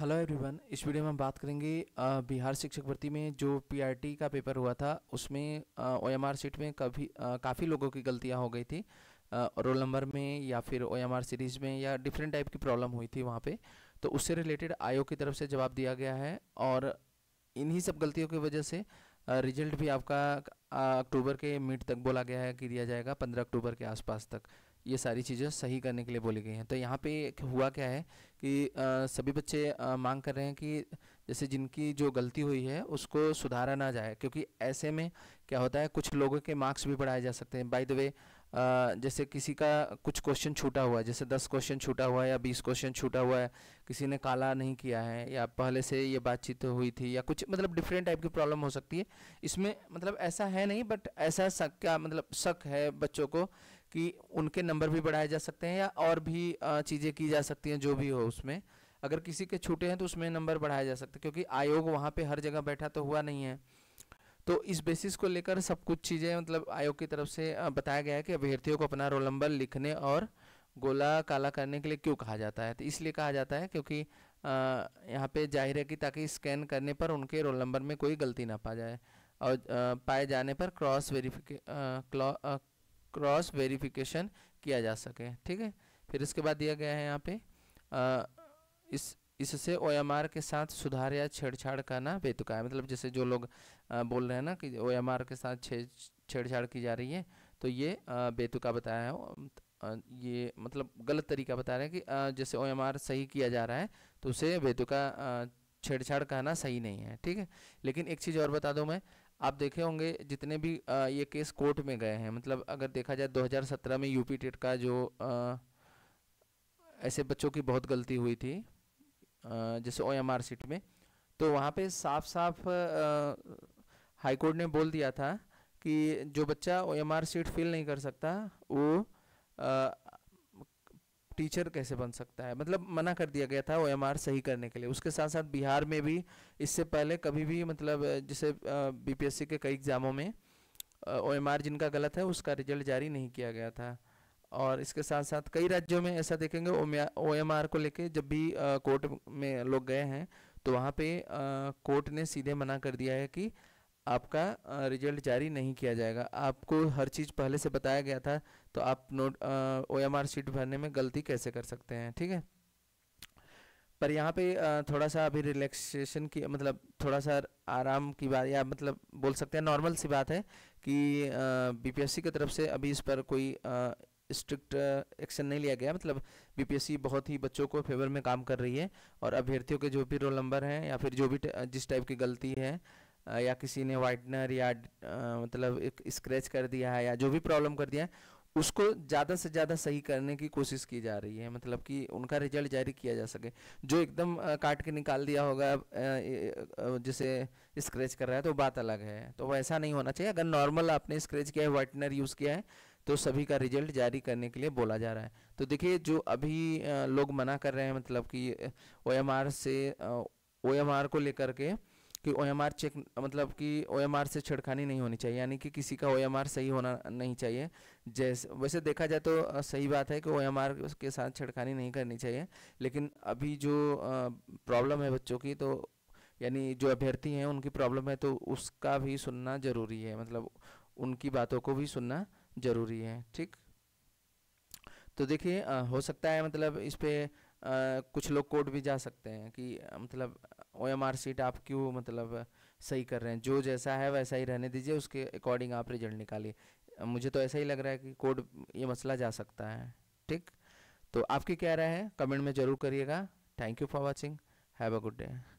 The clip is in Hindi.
हेलो एवरीवन इस वीडियो में हम बात करेंगे बिहार शिक्षक भर्ती में जो पीआरटी का पेपर हुआ था उसमें ओएमआर सीट में कभी काफ़ी लोगों की गलतियां हो गई थी रोल नंबर में या फिर ओएमआर सीरीज़ में या डिफरेंट टाइप की प्रॉब्लम हुई थी वहां पे तो उससे रिलेटेड आयोग की तरफ से जवाब दिया गया है और इन्हीं सब गलतियों की वजह से रिजल्ट भी आपका अक्टूबर के मिड तक बोला गया है कि दिया जाएगा पंद्रह अक्टूबर के आसपास तक ये सारी चीज़ें सही करने के लिए बोली गई हैं तो यहाँ पे हुआ क्या है कि आ, सभी बच्चे आ, मांग कर रहे हैं कि जैसे जिनकी जो गलती हुई है उसको सुधारा ना जाए क्योंकि ऐसे में क्या होता है कुछ लोगों के मार्क्स भी बढ़ाए जा सकते हैं बाय द वे जैसे किसी का कुछ क्वेश्चन छूटा हुआ है जैसे दस क्वेश्चन छूटा हुआ है या बीस क्वेश्चन छूटा हुआ है किसी ने काला नहीं किया है या पहले से ये बातचीत हुई थी या कुछ मतलब डिफरेंट टाइप की प्रॉब्लम हो सकती है इसमें मतलब ऐसा है नहीं बट ऐसा शक क्या मतलब शक है बच्चों को कि उनके नंबर भी बढ़ाए जा सकते हैं या और भी चीज़ें की जा सकती हैं जो भी हो उसमें अगर किसी के छूटे हैं तो उसमें नंबर बढ़ाया जा सकता है क्योंकि आयोग वहाँ पे हर जगह बैठा तो हुआ नहीं है तो इस बेसिस को लेकर सब कुछ चीज़ें मतलब आयोग की तरफ से बताया गया है कि अभ्यर्थियों को अपना रोल नंबर लिखने और गोला काला करने के लिए क्यों कहा जाता है तो इसलिए कहा जाता है क्योंकि यहाँ पे जाहिर है कि ताकि स्कैन करने पर उनके रोल नंबर में कोई गलती ना पा जाए और पाए जाने पर क्रॉस वेरीफिके क्रॉस वेरिफिकेशन किया जा सके ठीक है फिर इसके बाद दिया गया है यहाँ पे आ, इस इससे ओएमआर के साथ सुधार या छेड़छाड़ करना बेतुका है मतलब जैसे जो लोग आ, बोल रहे हैं ना कि ओएमआर के साथ छेड़ छेड़छाड़ की जा रही है तो ये आ, बेतुका बताया है ये मतलब गलत तरीका बता रहे हैं कि जैसे ओ सही किया जा रहा है तो उसे बेतुका छेड़छाड़ कहना सही नहीं है ठीक है लेकिन एक चीज़ और बता दूँ मैं आप देखे होंगे जितने भी आ, ये केस कोर्ट में गए हैं मतलब अगर देखा जाए 2017 में यूपी टेट का जो आ, ऐसे बच्चों की बहुत गलती हुई थी आ, जैसे ओ एम आर सीट में तो वहाँ पे साफ साफ हाईकोर्ट ने बोल दिया था कि जो बच्चा O M R sheet fill नहीं कर सकता वो टीचर कैसे बन सकता है मतलब मना कर दिया गया था ओ सही करने के लिए उसके साथ साथ बिहार में भी इससे पहले कभी भी मतलब जैसे बीपीएससी के कई एग्ज़ामों में ओ जिनका गलत है उसका रिजल्ट जारी नहीं किया गया था और इसके साथ साथ कई राज्यों में ऐसा देखेंगे ओ एम को लेके जब भी कोर्ट में लोग गए हैं तो वहाँ पे कोर्ट ने सीधे मना कर दिया है कि आपका रिजल्ट जारी नहीं किया जाएगा आपको हर चीज़ पहले से बताया गया था तो आप note O M R sheet भरने में गलती कैसे कर सकते हैं ठीक है पर यहाँ पे थोड़ा सा अभी रिलैक्सेशन की मतलब थोड़ा सा आराम की बात या मतलब बोल सकते हैं नॉर्मल सी बात है कि बीपीएससी की तरफ से अभी इस पर कोई स्ट्रिक्ट एक्शन नहीं लिया गया मतलब बीपीएससी बहुत ही बच्चों को फेवर में काम कर रही है और अभ्यर्थियों के जो भी रोल नंबर हैं या फिर जो भी जिस टाइप की गलती है या किसी ने वाइटनर या आ, मतलब स्क्रैच कर दिया है या जो भी प्रॉब्लम कर दिया है उसको ज़्यादा से ज़्यादा सही करने की कोशिश की जा रही है मतलब कि उनका रिजल्ट जारी किया जा सके जो एकदम काट के निकाल दिया होगा जिसे स्क्रैच कर रहा है तो बात अलग है तो वैसा नहीं होना चाहिए अगर नॉर्मल आपने स्क्रैच किया है वाइटनर यूज़ किया है तो सभी का रिजल्ट जारी करने के लिए बोला जा रहा है तो देखिए जो अभी लोग मना कर रहे हैं मतलब कि ओ से ओ को लेकर के कि ओ चेक मतलब कि ओ से छेड़खानी नहीं होनी चाहिए यानी कि किसी का ओ सही होना नहीं चाहिए जैसे वैसे देखा जाए तो सही बात है कि ओ के साथ छेड़खानी नहीं करनी चाहिए लेकिन अभी जो प्रॉब्लम है बच्चों की तो यानी जो अभ्यर्थी हैं उनकी प्रॉब्लम है तो उसका भी सुनना ज़रूरी है मतलब उनकी बातों को भी सुनना ज़रूरी है ठीक तो देखिए हो सकता है मतलब इस पर कुछ लोग कोर्ट भी जा सकते हैं कि मतलब ओ एम आर सीट आप क्यों मतलब सही कर रहे हैं जो जैसा है वैसा ही रहने दीजिए उसके अकॉर्डिंग आप रिजल्ट निकालिए मुझे तो ऐसा ही लग रहा है कि कोर्ट ये मसला जा सकता है ठीक तो आपकी क्या राय है कमेंट में ज़रूर करिएगा thank you for watching have a good day